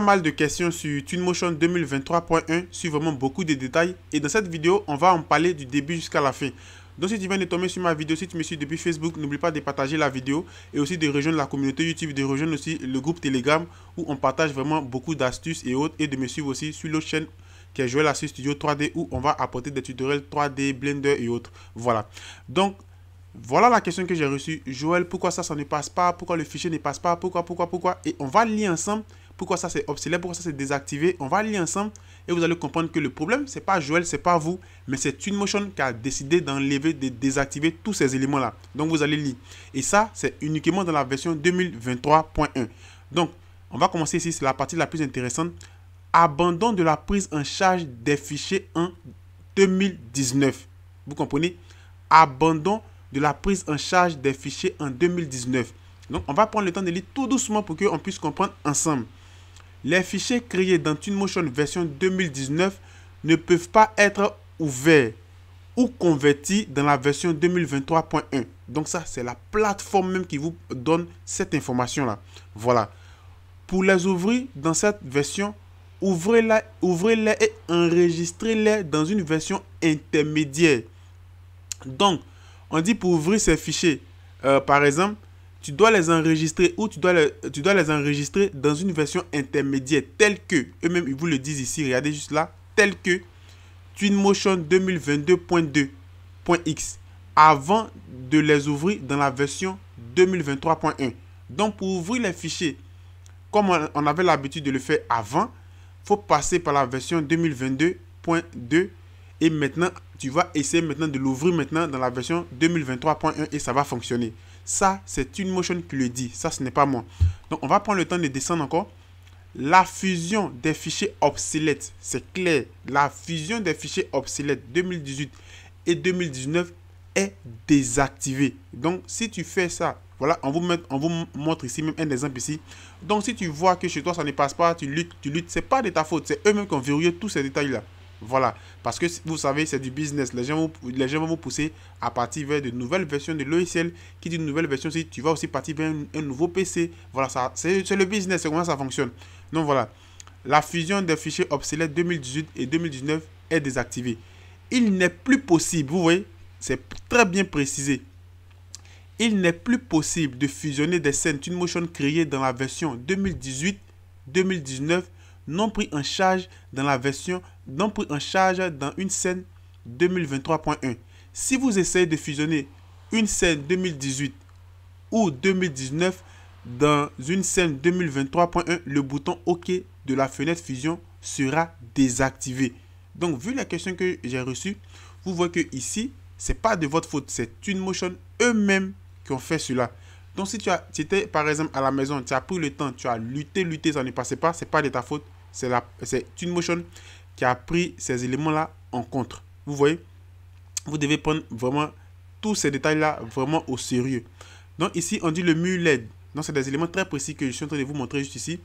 mal de questions sur TuneMotion 2023.1 sur vraiment beaucoup de détails et dans cette vidéo on va en parler du début jusqu'à la fin. Donc si tu viens de tomber sur ma vidéo, si tu me suis depuis Facebook, n'oublie pas de partager la vidéo et aussi de rejoindre la communauté YouTube, de rejoindre aussi le groupe Telegram où on partage vraiment beaucoup d'astuces et autres et de me suivre aussi sur l'autre chaîne qui est Joël ce Studio 3D où on va apporter des tutoriels 3D, Blender et autres. Voilà. Donc voilà la question que j'ai reçue. Joël, pourquoi ça, ça ne passe pas Pourquoi le fichier ne passe pas Pourquoi, pourquoi, pourquoi Et on va lire ensemble pourquoi ça c'est obsolète, pourquoi ça c'est désactivé. On va lire ensemble et vous allez comprendre que le problème, ce n'est pas Joël, n'est pas vous, mais c'est une motion qui a décidé d'enlever, de désactiver tous ces éléments-là. Donc vous allez lire. Et ça, c'est uniquement dans la version 2023.1. Donc, on va commencer ici, c'est la partie la plus intéressante. Abandon de la prise en charge des fichiers en 2019. Vous comprenez Abandon de la prise en charge des fichiers en 2019. Donc, on va prendre le temps de lire tout doucement pour qu'on puisse comprendre ensemble les fichiers créés dans Motion version 2019 ne peuvent pas être ouverts ou convertis dans la version 2023.1. Donc ça, c'est la plateforme même qui vous donne cette information-là. Voilà. Pour les ouvrir dans cette version, ouvrez-les ouvrez et enregistrez-les dans une version intermédiaire. Donc, on dit pour ouvrir ces fichiers, euh, par exemple, tu dois les enregistrer ou tu dois, les, tu dois les enregistrer dans une version intermédiaire telle que, eux-mêmes ils vous le disent ici, regardez juste là, telle que Twinmotion 2022.2.x avant de les ouvrir dans la version 2023.1. Donc pour ouvrir les fichiers, comme on avait l'habitude de le faire avant, il faut passer par la version 2022.2 et maintenant, tu vas essayer maintenant de l'ouvrir maintenant dans la version 2023.1 et ça va fonctionner. Ça, c'est une motion qui le dit. Ça, ce n'est pas moi. Donc, on va prendre le temps de descendre encore. La fusion des fichiers obsolètes, c'est clair. La fusion des fichiers obsolètes 2018 et 2019 est désactivée. Donc, si tu fais ça, voilà, on vous, montre ici même un exemple ici. Donc, si tu vois que chez toi, ça ne passe pas, tu luttes, tu luttes, Ce n'est pas de ta faute. C'est eux-mêmes qui ont verrouillé tous ces détails-là. Voilà. Parce que vous savez, c'est du business. Les gens, vont, vous pousser à partir vers de nouvelles versions de logiciels. Qui dit nouvelle version, si tu vas aussi partir vers un, nouveau PC. Voilà, ça, c'est, le business, c'est comment ça fonctionne. Donc voilà. La fusion des fichiers obsolètes 2018 et 2019 est désactivée. Il n'est plus possible, vous voyez, c'est très bien précisé. Il n'est plus possible de fusionner des scènes motion créées dans la version 2018, 2019 non pris en charge dans la version donc en charge dans une scène 2023.1. Si vous essayez de fusionner une scène 2018 ou 2019 dans une scène 2023.1, le bouton OK de la fenêtre fusion sera désactivé. Donc, vu la question que j'ai reçue, vous voyez que ici, n'est pas de votre faute, c'est motion eux-mêmes qui ont fait cela. Donc, si tu as, étais par exemple à la maison, tu as pris le temps, tu as lutté, lutté, ça ne passait pas, c'est pas de ta faute, c'est une motion qui a pris ces éléments-là en compte. Vous voyez, vous devez prendre vraiment tous ces détails-là vraiment au sérieux. Donc ici, on dit le mur LED. Donc c'est des éléments très précis que je suis en train de vous montrer juste ici.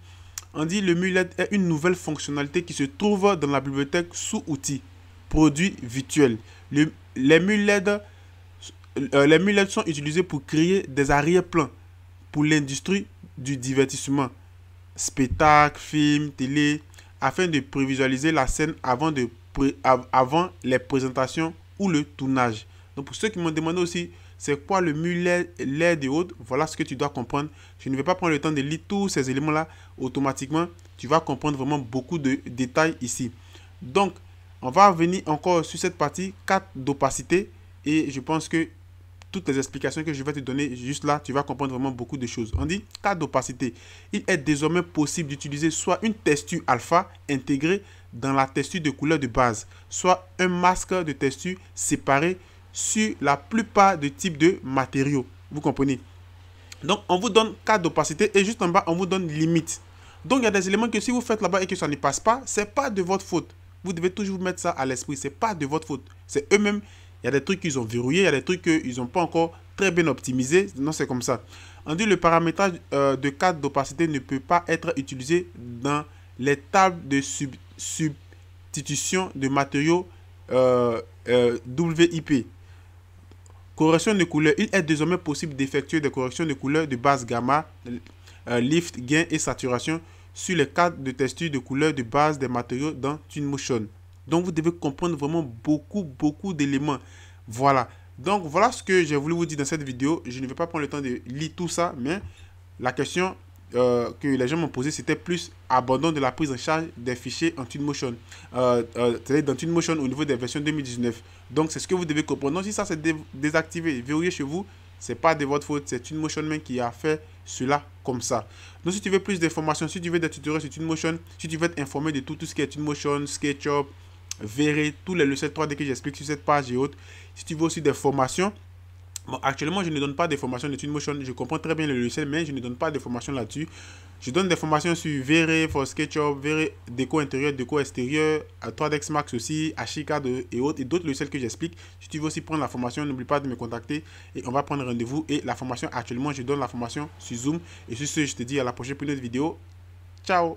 On dit le mur LED est une nouvelle fonctionnalité qui se trouve dans la bibliothèque sous outils, produits virtuels. les murs LED, euh, les sont utilisés pour créer des arrière-plans pour l'industrie du divertissement. Spectacle, film, télé, afin de prévisualiser la scène avant, de avant les présentations ou le tournage. Donc pour ceux qui m'ont demandé aussi c'est quoi le mulet l'air de haute voilà ce que tu dois comprendre. Je ne vais pas prendre le temps de lire tous ces éléments-là automatiquement. Tu vas comprendre vraiment beaucoup de détails ici. Donc, on va revenir encore sur cette partie 4 d'opacité et je pense que toutes les explications que je vais te donner juste là, tu vas comprendre vraiment beaucoup de choses. On dit cas d'opacité. Il est désormais possible d'utiliser soit une texture alpha intégrée dans la texture de couleur de base, soit un masque de texture séparé sur la plupart des types de matériaux. Vous comprenez Donc, on vous donne cas d'opacité et juste en bas, on vous donne limite. Donc, il y a des éléments que si vous faites là-bas et que ça ne passe pas, c'est pas de votre faute. Vous devez toujours mettre ça à l'esprit. C'est pas de votre faute. C'est eux-mêmes il y a des trucs qu'ils ont verrouillés, il y a des trucs qu'ils n'ont pas encore très bien optimisé. Non, c'est comme ça. On dit le paramétrage euh, de cadre d'opacité ne peut pas être utilisé dans les tables de substitution de matériaux euh, euh, WIP. Correction de couleur. Il est désormais possible d'effectuer des corrections de couleur de base gamma, lift, gain et saturation sur les cadres de texture de couleur de base des matériaux dans TuneMotion. Donc vous devez comprendre vraiment beaucoup, beaucoup d'éléments. Voilà. Donc voilà ce que j'ai voulu vous dire dans cette vidéo. Je ne vais pas prendre le temps de lire tout ça, mais la question euh, que les gens m'ont posée, c'était plus abandon de la prise en charge des fichiers en TuneMotion. Motion, euh, euh, C'est-à-dire dans Motion au niveau des versions 2019. Donc c'est ce que vous devez comprendre. Donc si ça c'est désactivé, verrouillé chez vous, ce n'est pas de votre faute, c'est Motion même qui a fait cela comme ça. Donc si tu veux plus d'informations, si tu veux des tutoriels sur Motion, si tu veux être informé de tout, tout ce qui est Motion, SketchUp, verrez tous les leçons 3D que j'explique sur cette page et autres. Si tu veux aussi des formations, Bon, actuellement, je ne donne pas des formations de Motion. Je comprends très bien le leçons, mais je ne donne pas des formations là-dessus. Je donne des formations sur verrez, for SketchUp, verrez déco intérieur, déco extérieur, 3 dx Max aussi, de et autres, et d'autres logiciels que j'explique. Si tu veux aussi prendre la formation, n'oublie pas de me contacter et on va prendre rendez-vous. Et la formation, actuellement, je donne la formation sur Zoom. Et sur ce, je te dis à la prochaine pour une autre vidéo. Ciao